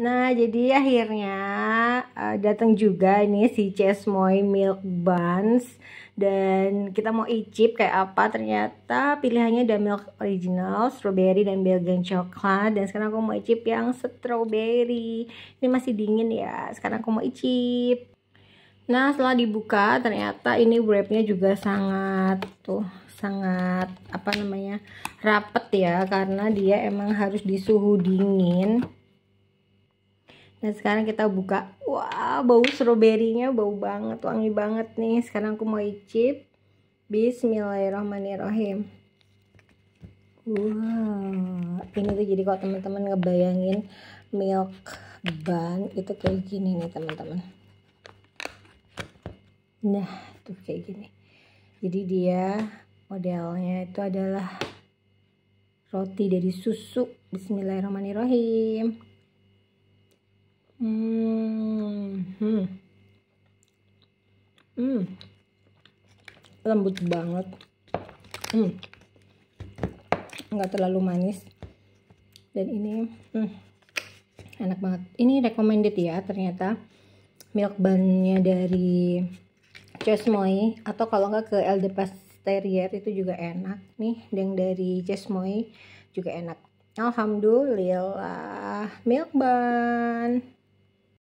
Nah, jadi akhirnya uh, datang juga ini si Chesmoy Milk Buns dan kita mau icip kayak apa ternyata pilihannya ada milk original, strawberry dan Belgian coklat dan sekarang aku mau icip yang strawberry. Ini masih dingin ya. Sekarang aku mau icip. Nah, setelah dibuka ternyata ini wrapnya juga sangat tuh sangat apa namanya? rapet ya karena dia emang harus di suhu dingin. Nah sekarang kita buka. Wah bau stroberinya bau banget, wangi banget nih. Sekarang aku mau icip. Bismillahirrahmanirrahim. Wow, ini tuh jadi kalau teman-teman ngebayangin milk bun itu kayak gini nih teman-teman. Nah, tuh kayak gini. Jadi dia modelnya itu adalah roti dari susu. Bismillahirrahmanirrahim. Hmm. Hmm. hmm. Lembut banget. Hmm. Enggak terlalu manis. Dan ini hmm. enak banget. Ini recommended ya ternyata. Milk bannya dari Chesmoy atau kalau enggak ke El de Pasterier itu juga enak nih yang dari Chesmoy juga enak Alhamdulillah milk bun